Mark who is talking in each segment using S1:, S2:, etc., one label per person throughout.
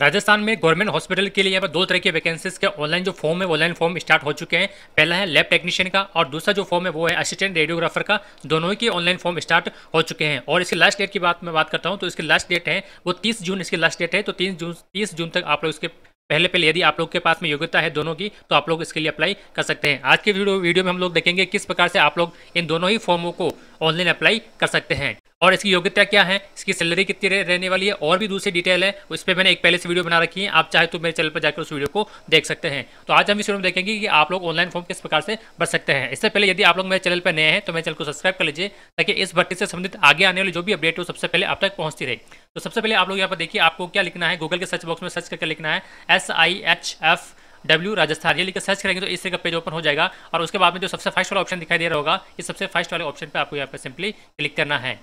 S1: राजस्थान में government hospital के लिए यहाँ पर दो तरह के वैकेंसीज के ऑनलाइन जो फॉर्म है ऑनलाइन फॉर्म स्टार्ट हो चुके हैं पहला है लैब टेक्नीशियन का और दूसरा जो फॉर्म है वो है असिस्टेंट रेडियोग्राफर का दोनों ही के ऑनलाइन फॉर्म स्टार्ट हो चुके हैं और इसकी लास्ट डेट की बात मैं बात करता हूँ तो इसकी लास्ट डेट है वो तीस जून इसकी लास्ट डेट है तो तीस जून तीस जून तक आप लोग इसके पहले पहले यदि आप लोग के पास में योग्यता है दोनों की तो आप लोग इसके लिए अप्लाई कर सकते हैं आज के वीडियो में हम लोग देखेंगे किस प्रकार से आप लोग इन दोनों ही फॉर्मों को ऑनलाइन अप्लाई कर सकते हैं और इसकी योग्यता क्या है इसकी सैलरी कितनी रहने वाली है और भी दूसरी डिटेल है उस पर मैंने एक पहले से वीडियो बना रखी है आप चाहे तो मेरे चैनल पर जाकर उस वीडियो को देख सकते हैं तो आज हम इस वीडियो में देखेंगे कि आप लोग ऑनलाइन फॉर्म किस प्रकार से भर सकते हैं इससे पहले यदि आप लोग मेरे चैनल पर नए हैं तो मेरे चैनल को सब्सक्राइब कर लीजिए ताकि इस भर्ती से संबंधित आगे आने वाली जो भी अपडेट हो सबसे पहले आप तक पहुंचती रहे तो सबसे पहले आप लोग यहाँ पर देखिए आपको क्या लिखना है गूगल के सर्च बॉक्स में सर्च करके लिखना है S I H F W Rajasthan ये लिखकर सर्च करेंगे तो इस तरह का पेज ओपन हो जाएगा और उसके बाद में जो सबसे फर्स्ट वाला ऑप्शन दिखाई दे रहा होगा इस सबसे फर्स्ट वाले ऑप्शन पर आपको यहाँ पर सिंपली क्लिक करना है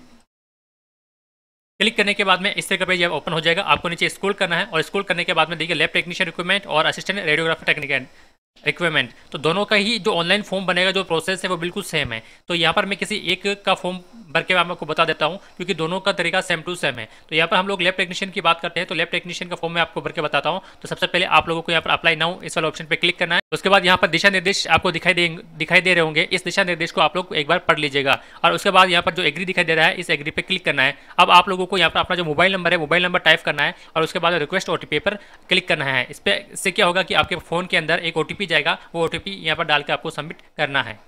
S1: क्लिक करने के बाद में इस तरह का पेज ओपन हो जाएगा आपको नीचे स्कूल करना है और स्कूल करने के बाद में देखिए लैब टेक्नीशियन रिक्वायरमेंट और असिस्टेंट रेडियोग्राफी टेक्निकल रिक्वायरमेंट तो दोनों का ही जो ऑनलाइन फॉर्म बनेगा जो प्रोसेस है वो बिल्कुल सेम है तो यहाँ पर मैं किसी एक का फॉर्म भर के मैं आपको बता देता हूँ क्योंकि दोनों का तरीका सेम टू सेम है तो यहाँ पर हम लोग लेफ्ट टेक्नीशियन की बात करते हैं तो लेफ्ट टेक्नीशियन का फॉर्म मैं आपको भर के बताता हूँ तो सबसे पहले आप लोगों को यहाँ पर अप्लाई ना इस वाले ऑप्शन पर क्लिक करना है उसके बाद यहाँ पर दिशा निर्देश आपको दिखाई दे दिखाई दे रहे होंगे इस दिशा निर्देश को आप लोग एक बार पढ़ लीजिएगा और उसके बाद यहाँ पर जो एग्री दिखाई दे रहा है इस एग्री पे क्लिक करना है अब आप लोगों को यहाँ पर अपना जो मोबाइल नंबर है मोबाइल नंबर टाइप करना है और उसके बाद रिक्वेस्ट ओ पर क्लिक करना है इस पर इससे क्या होगा कि आपके फोन के अंदर एक ओटीपी जाएगा वो ओ टी यहाँ पर डाल के आपको सबमिट करना है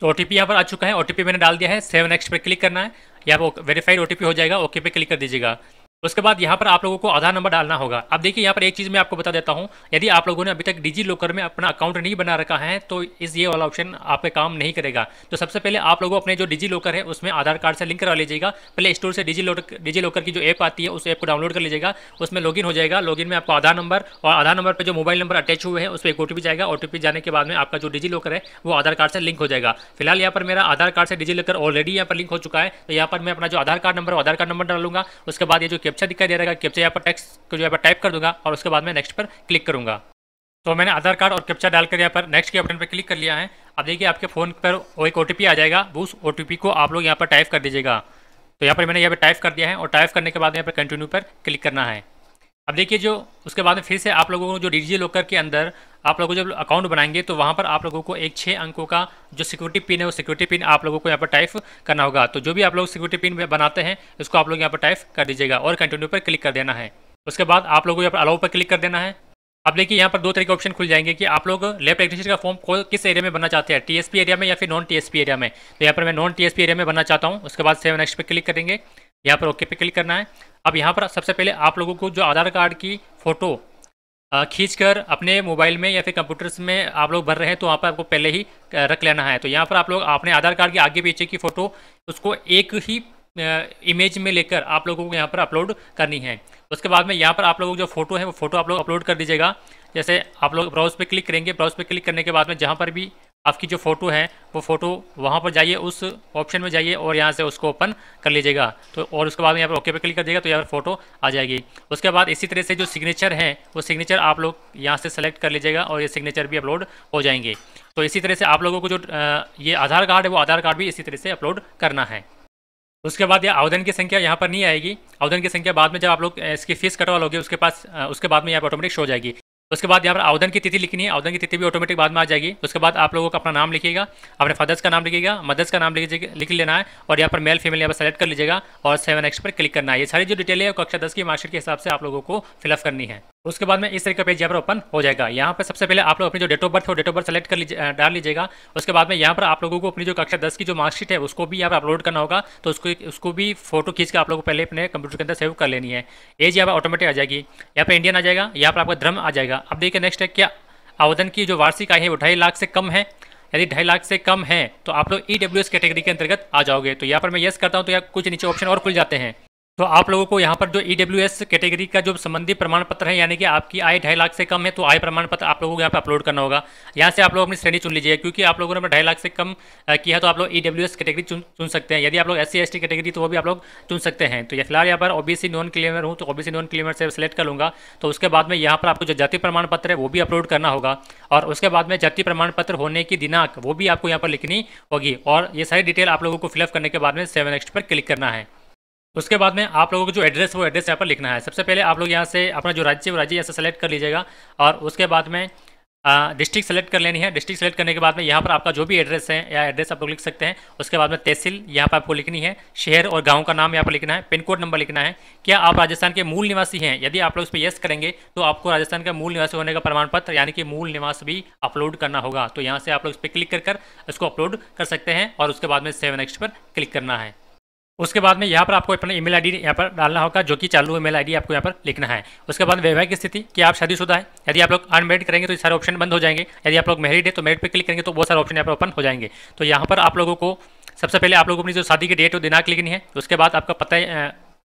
S1: तो ओ टी यहाँ पर आ चुका है ओ मैंने डाल दिया है सेवन नेक्स्ट पर क्लिक करना है यहाँ पर वेरीफाइड ओ हो जाएगा ओके पे क्लिक कर दीजिएगा उसके बाद यहाँ पर आप लोगों को आधार नंबर डालना होगा अब देखिए यहाँ पर एक चीज़ मैं आपको बता देता हूँ यदि आप लोगों ने अभी तक डिजी लॉकर में अपना अकाउंट नहीं बना रखा है तो इस ये वाला ऑप्शन आपके काम नहीं करेगा तो सबसे पहले आप लोगों अपने जो डिजी लॉकर है उसमें आधार कार्ड से लिंक करवा लीजिएगा प्ले स्टोर से डिजी लॉकर डिजी लॉकर की जो ऐप आती है उस ऐप को डाउनलोड कर लीजिएगा उसमें लॉग हो जाएगा लॉग में आपको आधार नंबर और आधार नंबर पर जो मोबाइल नंबर अटैच हुए हैं उस पर एक ओ जाएगा ओ जाने के बाद में आपका जो डिजी लॉकर है वो आधार कार्ड से लिंक हो जाएगा फिलहाल यहाँ पर मेरा आधार कार्ड से डिजी लॉकर ऑलरेडी यहाँ पर लिंक हो चुका है तो यहाँ पर मैं अपना जो Aadhaar card number Aadhaar card number डालूंगा उसके बाद ये जो कैप्चा दिखाई दे रहा है कैप्चा यहाँ पर टेक्स्ट को जो है टाइप कर दूंगा और उसके बाद मैं नेक्स्ट पर क्लिक करूंगा तो मैंने आधार कार्ड और कैप्चा डालकर यहाँ पर नेक्स्ट के ऑप्शन पर क्लिक कर लिया है अब देखिए आपके फ़ोन पर वो एक ओ आ जाएगा वो उस ओ को आप लोग यहाँ पर टाइप कर दीजिएगा तो यहाँ पर मैंने यहाँ पर टाइप कर दिया है और टाइप करने के बाद यहाँ पर कंटिन्यू पर क्लिक करना है अब देखिए जो उसके बाद में फिर से आप लोगों को जो डिजी लॉकर के अंदर आप लोगों जब अकाउंट बनाएंगे तो वहाँ पर आप लोगों को एक छः अंकों का जो सिक्योरिटी पिन है वो सिक्योरिटी पिन आप लोगों को यहाँ पर टाइप करना होगा तो जो भी आप लोग सिक्योरिटी पिन बनाते हैं उसको आप लोग यहाँ पर टाइप कर दीजिएगा और कंटिन्यू पर क्लिक कर देना है उसके बाद आप लोगों को यहाँ पर अलाउ पर क्लिक कर देना है अब देखिए यहाँ पर दो तरह के ऑप्शन खुल जाएंगे कि आप लोग लेफ्ट टेक्नीशियन का फॉर्म किस एरिया में बनना चाहते हैं टीएसपी एरिया में या फिर नॉन टीएसपी एरिया में तो यहाँ पर मैं नॉन टीएसपी एरिया में बनना चाहता हूँ उसके बाद सेवन एक्स पर क्लिक करेंगे यहाँ पर ओके पे क्लिक करना है अब यहाँ पर सबसे पहले आप लोगों को जो आधार कार्ड की फ़ोटो खींच कर अपने मोबाइल में या फिर कंप्यूटर्स में आप लोग भर रहे हैं तो वहाँ पर आपको पहले ही रख लेना है तो यहाँ पर आप लोग अपने आधार कार्ड के आगे पीछे की फ़ोटो उसको एक ही इमेज में लेकर आप लोगों को यहाँ पर अपलोड करनी है उसके बाद में यहाँ पर आप लोगों को जो फोटो है वो फोटो आप लोग अपलोड कर दीजिएगा जैसे आप लोग ब्राउज पर क्लिक करेंगे ब्राउज पर क्लिक करने के बाद में जहाँ पर भी आपकी जो फ़ोटो है वो फ़ोटो वहाँ पर जाइए उस ऑप्शन में जाइए और यहाँ से उसको ओपन कर लीजिएगा तो और उसके बाद यहाँ पर ओके पर क्लिक कर दिएगा तो यहाँ पर फोटो आ जाएगी उसके बाद इसी तरह से जो सिग्नेचर है वो सिग्नेचर आप लोग यहाँ से सेलेक्ट कर लीजिएगा और ये सिग्नेचर भी अपलोड हो जाएंगे तो इसी तरह से आप लोगों को जो ये आधार कार्ड है वो आधार कार्ड भी इसी तरह से अपलोड करना है उसके बाद यह आवेदन की संख्या यहाँ पर नहीं आएगी आवेदन की संख्या बाद में जब आप लोग इसकी फीस कटवा लोगे उसके पास उसके बाद में यहाँ पर ऑटोमेटिक शो हो जाएगी उसके बाद यहाँ पर आवेदन की तिथि लिखनी है आवेदन की तिथि भी ऑटोमेटिक बाद में आ जाएगी उसके बाद आप लोगों का अपना नाम लिखिएगा अपने फादर्स का नाम लिखिएगा मदर्स का नाम लिख लेना है और यहाँ पर मेल फीमेल यहाँ पर सेलेक्ट कर लीजिएगा और सेवन एक्स पर क्लिक करना है ये सारी जो डिटेल है कक्षा दस की मार्कशीट के हिसाब से आप लोगों को फिलअप करनी है उसके बाद में इस तरीके का पेज यहाँ पर ओपन हो जाएगा यहाँ पर सबसे पहले आप लोग अपनी जो डेट ऑफ बर्थ है डेट ऑफ बर्थ सेलेक्ट कर लीजिए डाल लीजिएगा उसके बाद में यहाँ पर आप लोगों को अपनी जो कक्षा दस की जो मार्कशीट है उसको भी यहाँ पर अपलोड करना होगा तो उसको उसको भी फोटो खींच के आप लोगों को पहले अपने कंप्यूटर के अंदर सेव कर लेनी है एज यहाँ पर ऑटोमेटिक आ जाएगी यहाँ पर इंडियन आ जाएगा यहाँ पर आपका धर्म आ जाएगा अब देखिए नेक्स्ट है क्या आवेदन की जो वार्षिक आई है वो ढाई लाख से कम है यदि ढाई लाख से कम है तो आप लोग ई e कैटेगरी के अंतर्गत आ जाओगे तो यहाँ पर मैं येस करता हूँ तो यहाँ कुछ नीचे ऑप्शन और खुल जाते हैं तो आप लोगों को यहाँ पर जो ई डब्ल्यू एस कैटेगरी का जो संबंधी प्रमाण पत्र है यानी कि आपकी आय ढाई लाख से कम है तो आय प्रमाण पत्र आप लोगों को यहाँ पर अपलोड करना होगा यहाँ से आप लोग अपनी श्रेणी चुन लीजिए क्योंकि आप लोगों ने ढाई लाख से कम किया है तो आप लोग ई डब्ल्यू एस कैटेगरी चुन चुन सकते हैं यदि आप लोग एस सी कैटेगरी तो वो भी आप लोग चुन सकते हैं तो ये फिलहाल यहाँ पर सी नॉन क्लेमर हूँ तो सी नॉन क्लेमर से सेलेक्ट कर लूँगा तो उसके बाद में यहाँ पर आपको जो जाति प्रमाण पत्र है वो भी अपलोड करना होगा और उसके बाद में जाति प्रमाण पत्र होने की दिनांक वो भी आपको यहाँ पर लिखनी होगी और ये सारी डिटेल आप लोगों को फिलअप करने के बाद में सेवन नेक्स्ट पर क्लिक करना है उसके बाद में आप लोगों को जो एड्रेस वो एड्रेस यहाँ पर लिखना है सबसे पहले आप लोग यहाँ से अपना जो राज्य वो राज्य यहाँ से सेलेक्ट कर लीजिएगा और उसके बाद में डिस्ट्रिक्ट सेलेक्ट कर लेनी है डिस्ट्रिक्ट सेलेक्ट करने के बाद में यहाँ पर आपका जो भी एड्रेस है या एड्रेस आप लोग लिख सकते हैं उसके बाद में तहसील यहाँ पर आपको लिखनी है शहर और गांव का नाम यहाँ पर लिखना है पिन कोड नंबर लिखना है क्या आप राजस्थान के मूल निवासी हैं यदि आप लोग इस पर येस करेंगे तो आपको राजस्थान का मूल निवासी होने का प्रमाण पत्र यानी कि मूल निवास भी अपलोड करना होगा तो यहाँ से आप लोग इस पर क्लिक कर इसको अपलोड कर सकते हैं और उसके बाद में सेवन नेक्स्ट पर क्लिक करना है उसके बाद में यहाँ पर आपको अपना ईमेल आईडी यहाँ पर डालना होगा जो कि चालू ईमेल आईडी आपको यहाँ पर लिखना है उसके बाद वैवाहिक स्थिति कि आप शादीशुदा है यदि आप लोग अनमेरिड करेंगे तो ये सारे ऑप्शन बंद हो जाएंगे यदि आप लोग मेरिड है तो मेरिड पर क्लिक करेंगे तो बहुत सारे ऑप्शन यहाँ पर ओपन हो जाएंगे तो यहाँ पर आप लोगों को सबसे पहले आप लोगों को अपनी जो शादी की डेट और दिनाक लिखनी है उसके बाद आपका पता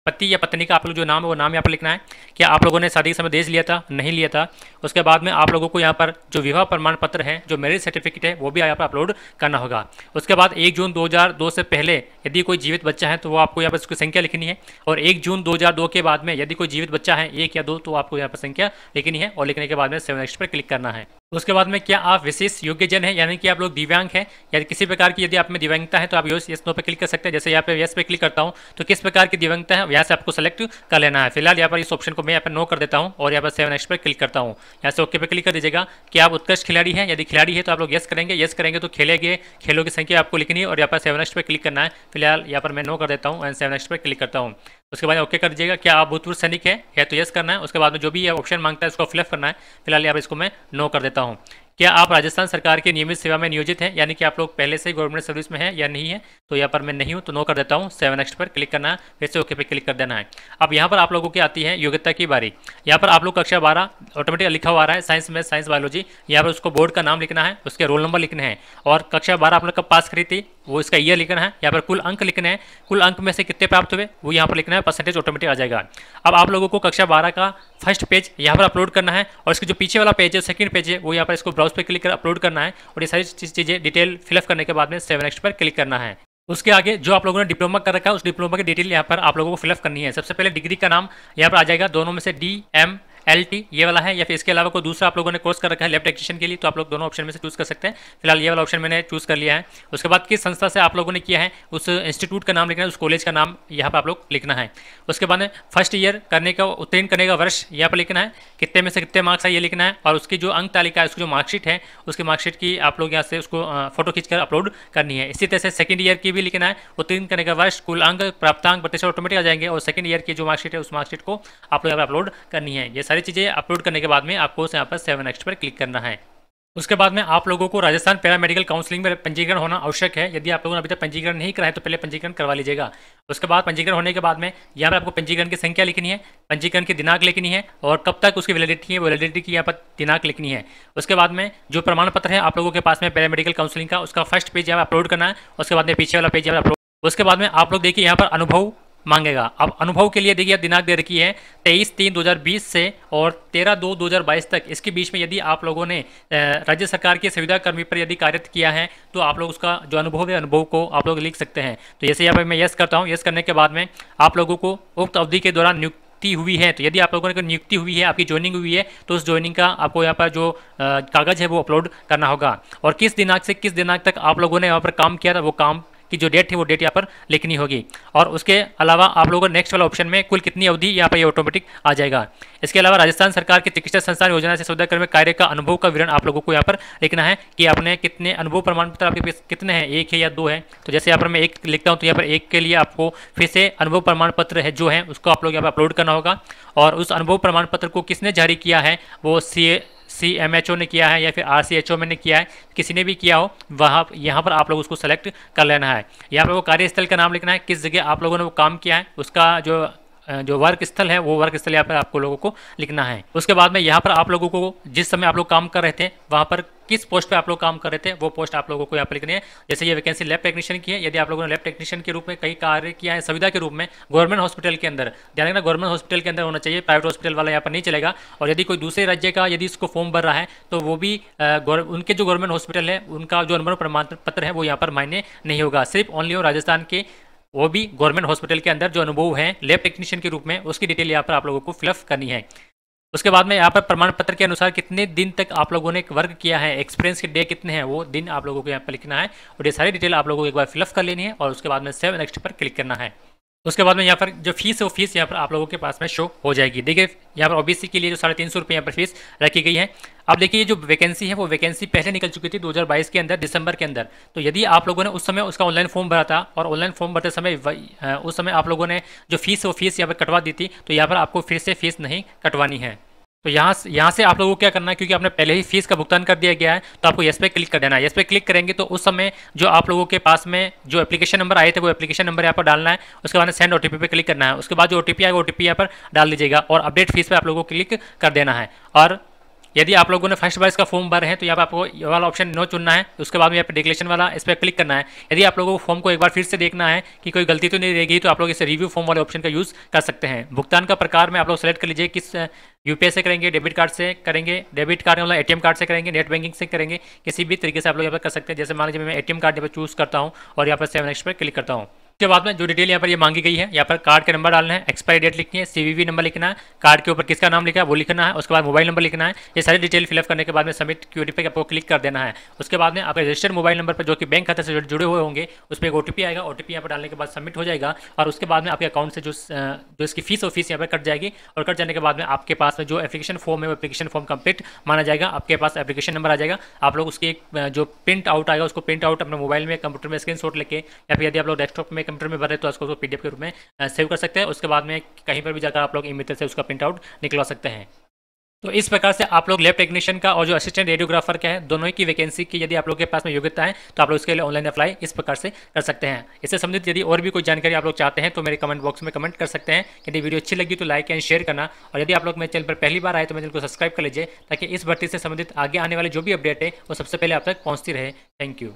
S1: पति या पत्नी का आप लोग जो नाम है वो नाम यहाँ पर लिखना है कि आप लोगों ने शादी के समय देश लिया था नहीं लिया था उसके बाद में आप लोगों को यहाँ पर जो विवाह प्रमाण पत्र है जो मैरिज सर्टिफिकेट है वो भी यहाँ पर अपलोड करना होगा उसके बाद एक जून दो से पहले यदि कोई जीवित बच्चा है तो वो आपको यहाँ पर उसकी संख्या लिखनी है और एक जून दो के बाद में यदि कोई जीवित बच्चा है एक या दो तो आपको यहाँ पर संख्या लिखनी है और लिखने के बाद में सेवन एक्स पर क्लिक करना है उसके बाद में क्या आप विशेष योग्य जन है यानी कि आप लोग दिव्यांग हैं या किसी प्रकार की यदि आप में दिव्यांगता है तो आप यस यस नो पे क्लिक कर सकते हैं जैसे यहाँ पे यस पे क्लिक करता हूँ तो किस प्रकार की दिव्यांगता है यहाँ से आपको सेलेक्ट कर लेना है फिलहाल यहाँ पर इस ऑप्शन को मैं यहाँ पर नो कर देता हूँ और यहाँ पर सेवन एक्स पर क्लिक करता हूँ यहाँ से ओके पे क्लिक कर दीजिएगा कि आप उत्कृष्ट खिलाड़ी हैं यदि खिलाड़ी है तो आप लोग यस करेंगे यस करेंगे तो खेलेंगे खेलों की संख्या आपको लिखनी है और यहाँ पर सेवन एक्स पर क्लिक करना है फिलहाल यहाँ पर मैं नो कर देता हूँ एंड सेवन एक्स पर क्लिक करता हूँ उसके बाद ओके कर दीजिएगा क्या आप भूतपूर्व सैनिक है या तो यस करना है उसके बाद में जो भी ऑप्शन मांगता है उसको फिलअप करना है फिलहाल यहाँ इसको मैं नो कर देता हूँ क्या आप राजस्थान सरकार के नियमित सेवा में नियोजित हैं यानी कि आप लोग पहले से गवर्नमेंट सर्विस में हैं या नहीं है तो यहाँ पर मैं नहीं हूँ तो नो कर देता हूँ सेवन नेक्स्ट पर क्लिक करना है फिर से ओके पे क्लिक कर देना है अब यहाँ पर आप लोगों की आती है योग्यता की बारी यहाँ पर आप लोग कक्षा बारह ऑटोमेटिक लिखा हुआ रहा है साइंस में साइंस बायोलॉजी यहाँ पर उसको बोर्ड का नाम लिखना है उसके रोल नंबर लिखने हैं और कक्षा बारह आप लोग कब पास करी थी वो इसका ईयर लिखना है यहाँ पर कुल अंक लिखने हैं कुल अंक में से कितने प्राप्त हुए वो यहाँ पर लिखना है परसेंटेज ऑटोमेटिक आ जाएगा अब आप लोगों को कक्षा बारह का फर्स्ट पेज यहाँ पर अपलोड करना है और इसके जो पीछे वाला पेज है सेकेंड पेज है वो यहाँ पर इसको ब्राउज ब्राउज पर क्लिक कर अपलोड करना है और ये सारी चीज़ें डिटेल फिलअप करने के बाद में सेवन एक्स पर क्लिक करना है उसके आगे जो आप लोगों ने डिप्लोमा कर रखा है उस डिप्लोमा की डिटेल यहाँ पर आप लोगों को फिलअप करनी है सबसे पहले डिग्री का नाम यहाँ पर आ जाएगा दोनों में से डी एम एल टी ये वाला है या फिर इसके अलावा कोई दूसरा आप लोगों ने कोर्स कर रखा है लेफ्ट एक्शन के लिए तो आप लोग दोनों ऑप्शन में से चूज़ कर सकते हैं फिलहाल ये वाला ऑप्शन मैंने चूज़ कर लिया है उसके बाद किस संस्था से आप लोगों ने किया है उस इंस्टीट्यूट का नाम लिखना है उस कॉलेज का नाम यहाँ पर आप लोग लिखना है उसके बाद फर्स्ट ईयर करने का उत्तीर्ण करने का वर्ष यहाँ पर लिखना है कितने में से कितने मार्क्स है ये लिखना है और उसकी जो अंक तालिका है उसकी जो मार्कशीट है उसकी मार्कशीट की आप लोग यहाँ से उसको फोटो खींचकर अपलोड करनी है इसी तरह से सेकंड ईयर की भी लिखना है उत्तीर्ण करने का वर्ष कुल अंक प्राप्तांक प्रतिशत ऑटोमेटिक आ जाएंगे और सेकंड ईयर की जो मार्कशीट है उस मार्कशीट को आप लोग यहाँ पर अपलोड करनी है ये सारी सारी चीज़ें अपलोड करने के बाद में आपको उस यहाँ पर सेवन नेक्स्ट पर क्लिक करना है उसके बाद में आप लोगों को राजस्थान पैरा मेडिकल काउंसलिंग में पंजीकरण होना आवश्यक है यदि आप लोगों ने अभी तक पंजीकरण नहीं कराया तो पहले पंजीकरण करवा लीजिएगा उसके बाद पंजीकरण होने के बाद में यहाँ पर आपको पंजीकरण की संख्या लिखनी है पंजीकरण की दिनांक लिखनी है और कब तक उसकी वैलिडिटी है वैलिडिटी की यहाँ पर दिनांक लिखनी है उसके बाद में जो प्रमाण पत्र है आप लोगों के पास में पैरा मेडिकल काउंसिलिंग का उसका फर्स्ट पेज यहाँ अपलोड करना है उसके बाद में पीछे वाला पेज यहाँ अपलोड उसके बाद में आप लोग देखिए यहाँ पर अनुभव मांगेगा अब अनुभव के लिए देखिए दिनांक दे रखी है तेईस तीन 2020 से और तेरह दो 2022 तक इसके बीच में यदि आप लोगों ने राज्य सरकार के संविदा कर्मी पर यदि कार्य किया है तो आप लोग उसका जो अनुभव है अनुभव को आप लोग लिख सकते हैं तो जैसे यहाँ पर मैं यस करता हूँ यस करने के बाद में आप लोगों को उक्त अवधि के दौरान नियुक्त नियुक्ति हुई है तो यदि आप लोगों ने नियुक्ति हुई है आपकी ज्वाइनिंग हुई है तो उस ज्वाइनिंग का आपको यहाँ पर जो कागज़ है वो अपलोड करना होगा और किस दिनांक से किस दिनांक तक आप लोगों ने यहाँ पर काम किया था वो काम कि जो डेट है वो डेट यहाँ पर लिखनी होगी और उसके अलावा आप लोगों को नेक्स्ट वाला ऑप्शन में कुल कितनी अवधि यहाँ पर ये ऑटोमेटिक आ जाएगा इसके अलावा राजस्थान सरकार की चिकित्सा संस्थान योजना से सौदाकर्म कार्य का अनुभव का विवरण आप लोगों को यहाँ पर लिखना है कि आपने कितने अनुभव प्रमाण पत्र आपके पास कितने हैं एक है या दो है तो जैसे यहाँ पर मैं एक लिखता हूँ तो यहाँ पर एक के लिए आपको फिर से अनुभव प्रमाण पत्र है जो है उसको आप लोग यहाँ पर अपलोड करना होगा और उस अनुभव प्रमाण पत्र को किसने जारी किया है वो सी सी एम एच ओ ने किया है या फिर आर सी एच ओ में ने किया है किसी ने भी किया हो वहाँ यहाँ पर आप लोग उसको सेलेक्ट कर लेना है यहाँ पर वो कार्यस्थल का नाम लिखना है किस जगह आप लोगों ने वो काम किया है उसका जो जो वर्क स्थल है वो वर्क स्थल यहाँ पर आपको लोगों को लिखना है उसके बाद में यहाँ पर आप लोगों को जिस समय आप लोग काम कर रहे थे वहाँ पर किस पोस्ट पे आप लोग काम कर रहे थे वो पोस्ट आप लोगों को यहाँ पर लिखनी है जैसे ये वैकेंसी लैब टेक्नीशियन की है यदि आप लोगों ने लैब टेक्नीशियन के रूप में कई कार्य किया है सुविधा के रूप में गवर्नमेंट हॉस्पिटल के अंदर ध्यान रखना गवर्नमेंट हॉस्पिटल के अंदर होना चाहिए प्राइवेट हॉस्पिटल वाला यहाँ पर नहीं चलेगा और यदि कोई दूसरे राज्य का यदि इसको फॉर्म भर रहा है तो वो भी उनके जो गवर्नमेंट हॉस्पिटल है उनका जो अनुमान प्रमाण पत्र है वो यहाँ पर मायने नहीं होगा सिर्फ ओनली और राजस्थान के वो भी गवर्नमेंट हॉस्पिटल के अंदर जो अनुभव है लेब टेक्नीशियन के रूप में उसकी डिटेल यहाँ पर आप लोगों को फिलअप करनी है उसके बाद में यहाँ पर प्रमाण पत्र के अनुसार कितने दिन तक आप लोगों ने वर्क किया है एक्सपीरियंस के डे कितने हैं वो दिन आप लोगों को यहाँ पर लिखना है और ये सारी डिटेल आप लोगों को एक बार फिलअप कर लेनी है और उसके बाद में सेव नेक्स्ट पर क्लिक करना है उसके बाद में यहाँ पर जो फीस है वो फीस यहाँ पर आप लोगों के पास में शो हो जाएगी देखिए यहाँ पर ओबीसी के लिए जो साढ़े तीन सौ रुपये यहाँ पर फीस रखी गई है अब देखिए ये जो वैकेंसी है वो वैकेंसी पहले निकल चुकी थी 2022 के अंदर दिसंबर के अंदर तो यदि आप लोगों ने उस समय उसका ऑनलाइन फॉर्म भरा था और ऑनलाइन फॉर्म भरते समय उस समय आप लोगों ने जो फीस वो फीस यहाँ पर कटवा दी थी तो यहाँ पर आपको फिर से फीस नहीं कटवानी है तो यहाँ से यहाँ से आप लोगों को क्या करना है क्योंकि आपने पहले ही फीस का भुगतान कर दिया गया है तो आपको यस पे क्लिक कर देना है यस पे क्लिक करेंगे तो उस समय जो आप लोगों के पास में जो एप्लीकेशन नंबर आए थे वो एप्लीकेशन नंबर यहाँ पर डालना है उसके बाद सेंड ओ पे क्लिक करना है उसके बाद जो ओ आएगा पी यहाँ पर डाल दीजिएगा और अपडेट फीस पर आप लोगों को क्लिक कर देना है और यदि आप लोगों ने फर्स्ट बार इसका फॉर्म भर है तो यहाँ पर आपको ये वाला ऑप्शन नो चुनना है उसके बाद में यहाँ पर डिक्लेशन वाला इस पर क्लिक करना है यदि आप लोगों को फॉर्म को एक बार फिर से देखना है कि कोई गलती तो नहीं रहेगी तो आप लोग इसे रिव्यू फॉर्म वाले ऑप्शन का यूज़ कर सकते हैं भुगतान का प्रकार में आप लोग सेलेक्ट कर लीजिए किस यूपीआई से करेंगे डेबिट कार्ड से करेंगे डेबिट कार्ड वाला एटीएम कार्ड से करेंगे नेट बैंकिंग से करेंगे किसी भी तरीके से आप लोग यहाँ पर कर सकते हैं जैसे मान लीजिए मैं एटीएम कार्ड यहाँ पर चूज़ करता हूँ और यहाँ पर सेवन एक्स पर क्लिक करता हूँ उसके बाद में जो डिटेल यहाँ पर ये यह मांगी गई है यहाँ पर कार्ड का नंबर डालना है एक्सपायरी डेट लिखनी है सीवीवी नंबर लिखना है कार्ड के ऊपर किसका नाम लिखा है वो लिखना है उसके बाद मोबाइल नंबर लिखना है ये सारी डिटेल फिलअप करने के बाद में सबमिट क्यूटी पे आपको क्लिक कर देना है उसके बाद में आपके रजिस्टर्ड मोबाइल नंबर पर जो कि बैंक खाते से जुड़े हुए होंगे उस पर एक ओटीपी आएगा ओटीपी यहाँ पर डालने के बाद सबमिट हो जाएगा और उसके बाद में आपके अकाउंट से जो जो इसकी फीस और फीस यहाँ पर कट जाएगी और कट जाने के बाद में आपके पास में जो एप्लीकेशन फॉर्म है वो एप्लीकेशन फॉर्म कंप्लीट माना जाएगा आपके पास एप्लीकेशन नंबर आ जाएगा आप लोग उसकी एक जो प्रिंट आउट आएगा उसको प्रिंट आउट अपने मोबाइल में कंप्यूटर में स्क्रीन लेके या फिर यदि आप लोग डेस्कटॉप में कंप्यूटर में भरे तो उसको पी डी के रूप में सेव कर सकते हैं उसके बाद में कहीं पर भी जाकर आप लोग ई से उसका प्रिंट आउट निकलवा सकते हैं तो इस प्रकार से आप लोग लैब टेक्नीशियन का और जो असिस्टेंट रेडियोग्राफर का है दोनों ही की वैकेंसी की यदि आप लोग के पास में योग्यता है तो आप लोग इसके लिए ऑनलाइन अप्लाई इस प्रकार से कर सकते हैं इससे संबंधित यदि और भी कोई जानकारी आप लोग चाहते हैं तो मेरे कमेंट बॉक्स में कमेंट कर सकते हैं यदि वीडियो अच्छी लगी तो लाइक एंड शेयर करना और यदि आप लोग मेरे चैनल पर पहली बार आए तो मेरे चैनल को सब्सक्राइब कर लीजिए ताकि इस भर्ती से संबंधित आगे आने वाले जो भी अपडेट है वो सबसे पहले आप तक पहुँचती रहे थैंक यू